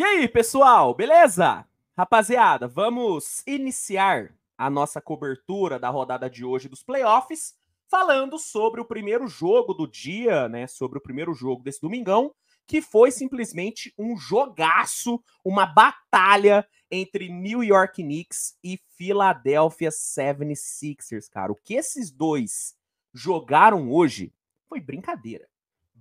E aí, pessoal, beleza? Rapaziada, vamos iniciar a nossa cobertura da rodada de hoje dos playoffs, falando sobre o primeiro jogo do dia, né? Sobre o primeiro jogo desse domingão, que foi simplesmente um jogaço, uma batalha entre New York Knicks e Philadelphia 76ers, cara. O que esses dois jogaram hoje foi brincadeira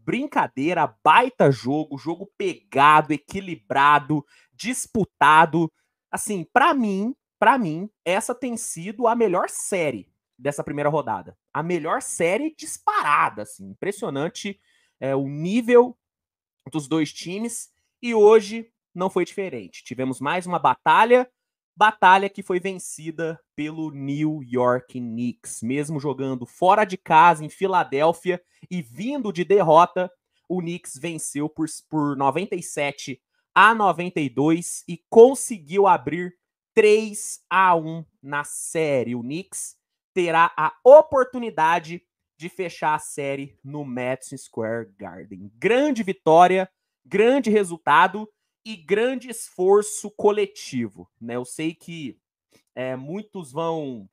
brincadeira, baita jogo, jogo pegado, equilibrado, disputado. Assim, para mim, para mim, essa tem sido a melhor série dessa primeira rodada. A melhor série disparada, assim, impressionante é, o nível dos dois times e hoje não foi diferente. Tivemos mais uma batalha Batalha que foi vencida pelo New York Knicks. Mesmo jogando fora de casa em Filadélfia e vindo de derrota, o Knicks venceu por, por 97 a 92 e conseguiu abrir 3 a 1 na série. O Knicks terá a oportunidade de fechar a série no Madison Square Garden. Grande vitória, grande resultado e grande esforço coletivo. Né? Eu sei que é, muitos vão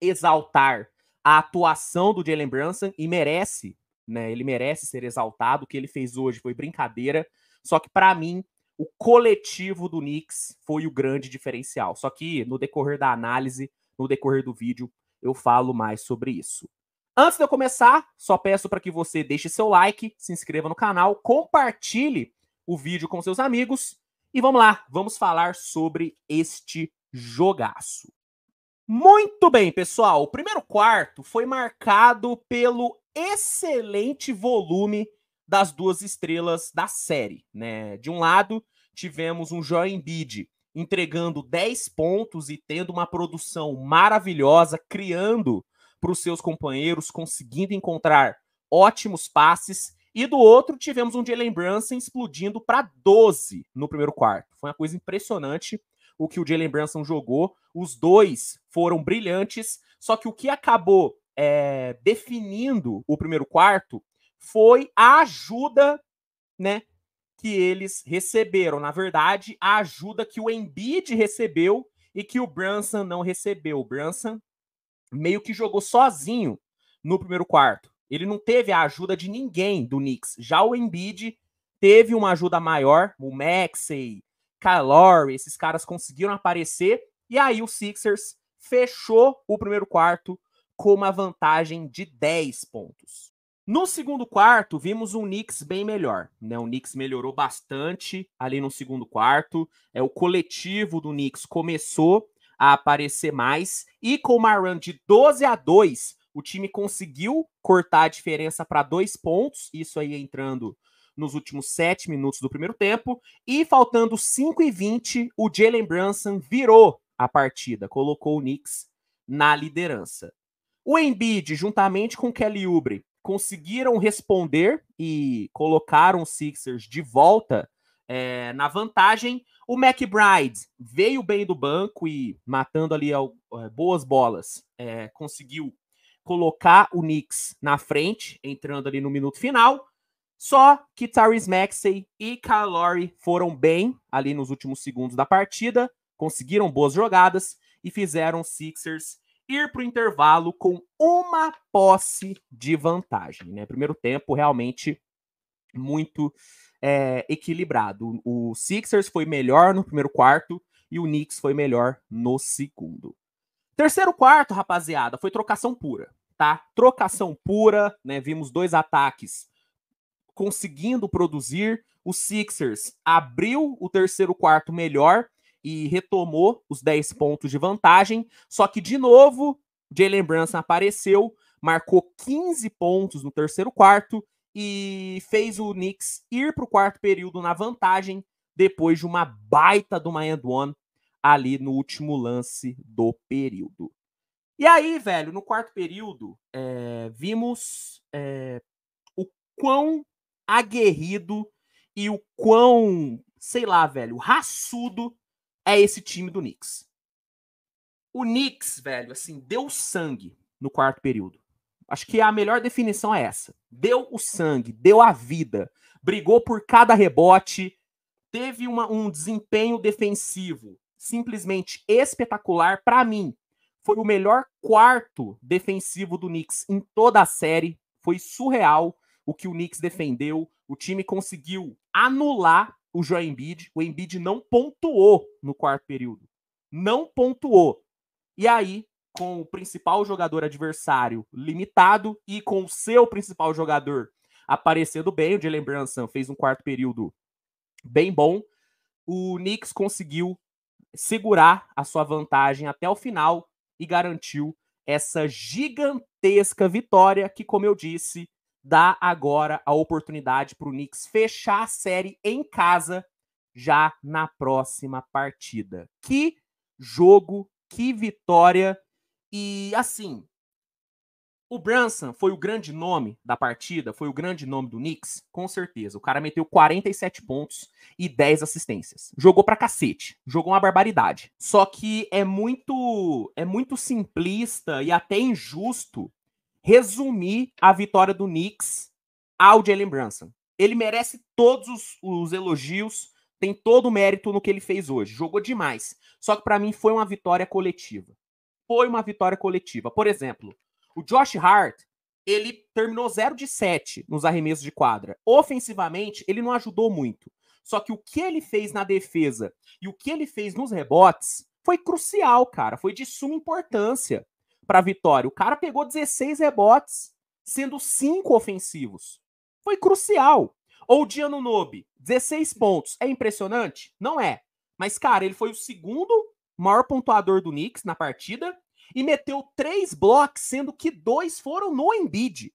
exaltar a atuação do Jalen Brunson e merece, né? Ele merece ser exaltado. O que ele fez hoje foi brincadeira. Só que para mim o coletivo do Knicks foi o grande diferencial. Só que no decorrer da análise, no decorrer do vídeo, eu falo mais sobre isso. Antes de eu começar, só peço para que você deixe seu like, se inscreva no canal, compartilhe o vídeo com seus amigos e vamos lá, vamos falar sobre este jogaço. Muito bem, pessoal. O primeiro quarto foi marcado pelo excelente volume das duas estrelas da série, né? De um lado, tivemos um Joel Embiid entregando 10 pontos e tendo uma produção maravilhosa, criando para os seus companheiros, conseguindo encontrar ótimos passes e do outro, tivemos um Jalen Brunson explodindo para 12 no primeiro quarto. Foi uma coisa impressionante o que o Jalen Brunson jogou. Os dois foram brilhantes, só que o que acabou é, definindo o primeiro quarto foi a ajuda, né, que eles receberam. Na verdade, a ajuda que o Embiid recebeu e que o Brunson não recebeu. O Brunson meio que jogou sozinho no primeiro quarto. Ele não teve a ajuda de ninguém do Knicks. Já o Embiid teve uma ajuda maior, o Maxey, Calori, esses caras conseguiram aparecer. E aí o Sixers fechou o primeiro quarto com uma vantagem de 10 pontos. No segundo quarto, vimos um Knicks bem melhor. Né? O Knicks melhorou bastante ali no segundo quarto. É O coletivo do Knicks começou a aparecer mais. E com uma run de 12 a 2, o time conseguiu cortar a diferença para dois pontos, isso aí entrando nos últimos sete minutos do primeiro tempo. E faltando 5 e 20, o Jalen Brunson virou a partida, colocou o Knicks na liderança. O Embiid, juntamente com Kelly Oubre, conseguiram responder e colocaram os Sixers de volta é, na vantagem. O McBride veio bem do banco e, matando ali é, boas bolas, é, conseguiu colocar o Knicks na frente, entrando ali no minuto final. Só que Tyrese Maxey e Calori foram bem ali nos últimos segundos da partida, conseguiram boas jogadas e fizeram Sixers ir para o intervalo com uma posse de vantagem. Né? Primeiro tempo realmente muito é, equilibrado. O Sixers foi melhor no primeiro quarto e o Knicks foi melhor no segundo. Terceiro quarto, rapaziada, foi trocação pura tá? Trocação pura, né? Vimos dois ataques conseguindo produzir. O Sixers abriu o terceiro quarto melhor e retomou os 10 pontos de vantagem. Só que, de novo, Jalen Brunson apareceu, marcou 15 pontos no terceiro quarto e fez o Knicks ir para o quarto período na vantagem depois de uma baita do uma one ali no último lance do período. E aí, velho, no quarto período, é, vimos é, o quão aguerrido e o quão, sei lá, velho, raçudo é esse time do Knicks. O Knicks, velho, assim, deu sangue no quarto período. Acho que a melhor definição é essa. Deu o sangue, deu a vida, brigou por cada rebote, teve uma, um desempenho defensivo simplesmente espetacular para mim foi o melhor quarto defensivo do Knicks em toda a série. Foi surreal o que o Knicks defendeu. O time conseguiu anular o Joe Embiid. O Embiid não pontuou no quarto período. Não pontuou. E aí, com o principal jogador adversário limitado e com o seu principal jogador aparecendo bem, o Jalen Branson fez um quarto período bem bom. O Knicks conseguiu segurar a sua vantagem até o final e garantiu essa gigantesca vitória que, como eu disse, dá agora a oportunidade para o Knicks fechar a série em casa já na próxima partida. Que jogo, que vitória! E assim, o Branson foi o grande nome da partida, foi o grande nome do Knicks, com certeza. O cara meteu 47 pontos e 10 assistências. Jogou pra cacete, jogou uma barbaridade. Só que é muito é muito simplista e até injusto resumir a vitória do Knicks ao Jalen Branson. Ele merece todos os, os elogios, tem todo o mérito no que ele fez hoje. Jogou demais. Só que para mim foi uma vitória coletiva. Foi uma vitória coletiva. Por exemplo, o Josh Hart, ele terminou 0 de 7 nos arremessos de quadra. Ofensivamente, ele não ajudou muito. Só que o que ele fez na defesa e o que ele fez nos rebotes foi crucial, cara. Foi de suma importância para a vitória. O cara pegou 16 rebotes, sendo 5 ofensivos. Foi crucial. Ou Diano Nobe, 16 pontos. É impressionante? Não é. Mas, cara, ele foi o segundo maior pontuador do Knicks na partida e meteu três blocos, sendo que dois foram no Embiid.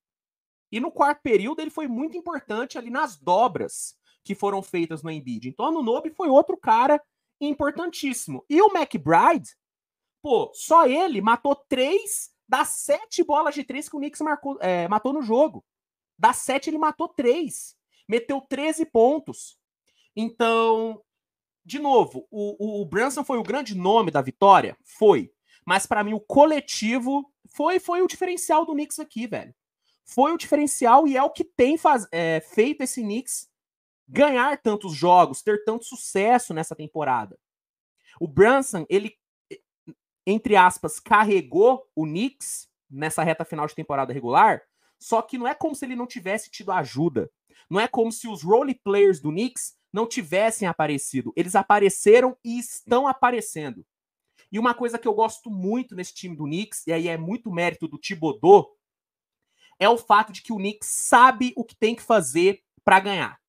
E no quarto período ele foi muito importante ali nas dobras que foram feitas no Embiid. Então o Nobe foi outro cara importantíssimo. E o McBride, pô, só ele matou três das sete bolas de três que o Knicks marcou, é, matou no jogo. Das sete ele matou três. Meteu 13 pontos. Então, de novo, o, o Branson foi o grande nome da vitória? Foi. Mas para mim, o coletivo foi, foi o diferencial do Knicks aqui, velho. Foi o diferencial e é o que tem faz, é, feito esse Knicks ganhar tantos jogos, ter tanto sucesso nessa temporada. O Branson, ele, entre aspas, carregou o Knicks nessa reta final de temporada regular, só que não é como se ele não tivesse tido ajuda. Não é como se os role players do Knicks não tivessem aparecido. Eles apareceram e estão aparecendo. E uma coisa que eu gosto muito nesse time do Knicks, e aí é muito mérito do Thibodeau, é o fato de que o Knicks sabe o que tem que fazer para ganhar.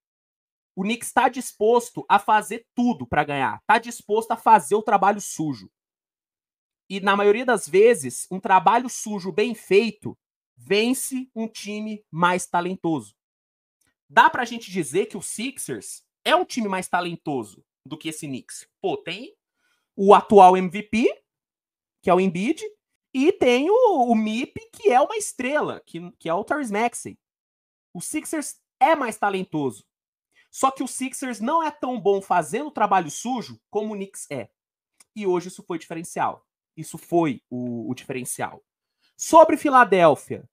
O Knicks está disposto a fazer tudo para ganhar, está disposto a fazer o trabalho sujo. E na maioria das vezes, um trabalho sujo bem feito vence um time mais talentoso. Dá pra gente dizer que o Sixers é um time mais talentoso do que esse Knicks. Pô, tem o atual MVP, que é o Embiid, e tem o, o MIP, que é uma estrela, que, que é o Tyrese Maxey. O Sixers é mais talentoso. Só que o Sixers não é tão bom fazendo o trabalho sujo como o Knicks é. E hoje isso foi diferencial. Isso foi o, o diferencial. Sobre Filadélfia,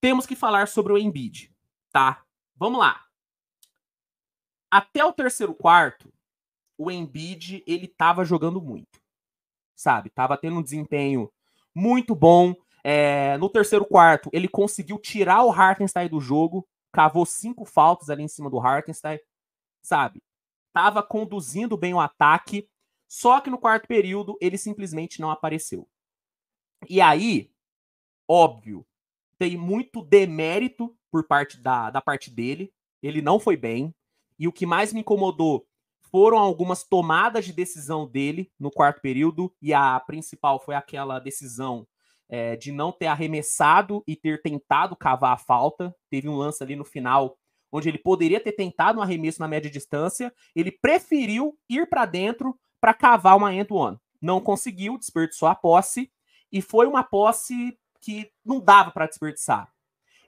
temos que falar sobre o Embiid, tá? Vamos lá. Até o terceiro quarto, o Embiid, ele tava jogando muito. Sabe? Tava tendo um desempenho muito bom. É, no terceiro quarto, ele conseguiu tirar o Hartenstein do jogo, cavou cinco faltas ali em cima do Hartenstein, sabe? Tava conduzindo bem o ataque, só que no quarto período ele simplesmente não apareceu. E aí, óbvio, tem muito demérito por parte da, da parte dele, ele não foi bem, e o que mais me incomodou foram algumas tomadas de decisão dele no quarto período, e a principal foi aquela decisão é, de não ter arremessado e ter tentado cavar a falta. Teve um lance ali no final onde ele poderia ter tentado um arremesso na média distância, ele preferiu ir para dentro para cavar uma end one. Não conseguiu, desperdiçou a posse e foi uma posse que não dava para desperdiçar.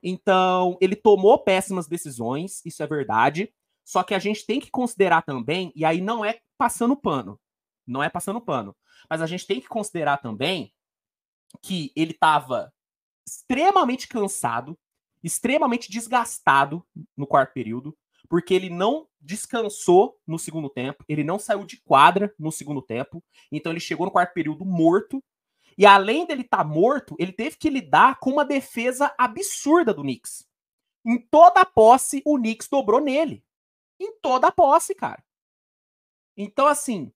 Então, ele tomou péssimas decisões, isso é verdade. Só que a gente tem que considerar também, e aí não é passando pano, não é passando pano, mas a gente tem que considerar também que ele estava extremamente cansado, extremamente desgastado no quarto período, porque ele não descansou no segundo tempo, ele não saiu de quadra no segundo tempo, então ele chegou no quarto período morto. E além dele estar tá morto, ele teve que lidar com uma defesa absurda do Knicks. Em toda a posse, o Knicks dobrou nele em toda a posse, cara. Então, assim,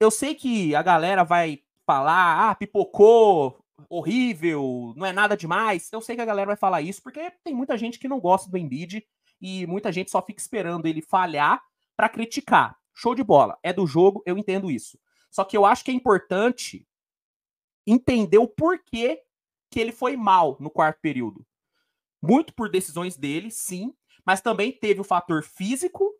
eu sei que a galera vai falar, ah, pipocou, horrível, não é nada demais. Eu sei que a galera vai falar isso porque tem muita gente que não gosta do Embiid e muita gente só fica esperando ele falhar para criticar. Show de bola, é do jogo, eu entendo isso. Só que eu acho que é importante entender o porquê que ele foi mal no quarto período. Muito por decisões dele, sim, mas também teve o fator físico.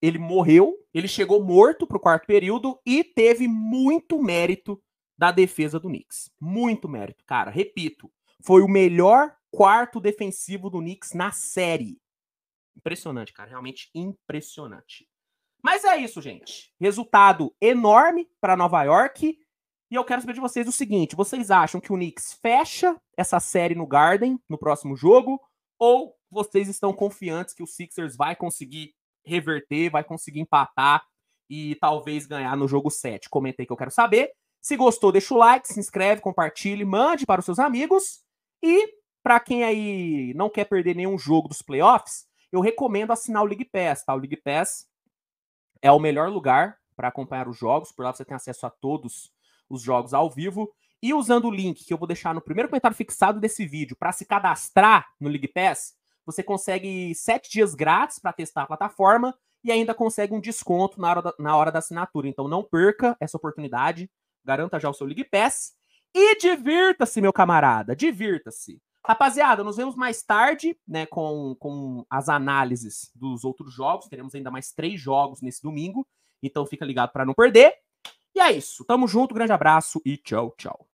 Ele morreu, ele chegou morto para o quarto período e teve muito mérito da defesa do Knicks. Muito mérito, cara. Repito, foi o melhor quarto defensivo do Knicks na série. Impressionante, cara. Realmente impressionante. Mas é isso, gente. Resultado enorme para Nova York. E eu quero saber de vocês o seguinte: vocês acham que o Knicks fecha essa série no Garden no próximo jogo? Ou vocês estão confiantes que o Sixers vai conseguir reverter, vai conseguir empatar e talvez ganhar no jogo 7. Comenta aí que eu quero saber. Se gostou, deixa o like, se inscreve, compartilhe, mande para os seus amigos. E para quem aí não quer perder nenhum jogo dos playoffs, eu recomendo assinar o League Pass, tá? O League Pass é o melhor lugar para acompanhar os jogos, por lá você tem acesso a todos os jogos ao vivo. E usando o link que eu vou deixar no primeiro comentário fixado desse vídeo para se cadastrar no League Pass, você consegue sete dias grátis para testar a plataforma e ainda consegue um desconto na hora, da, na hora da assinatura. Então não perca essa oportunidade. Garanta já o seu League Pass. E divirta-se, meu camarada. Divirta-se. Rapaziada, nos vemos mais tarde, né, com, com as análises dos outros jogos. Teremos ainda mais três jogos nesse domingo, então fica ligado para não perder. E é isso. Tamo junto, grande abraço e tchau, tchau.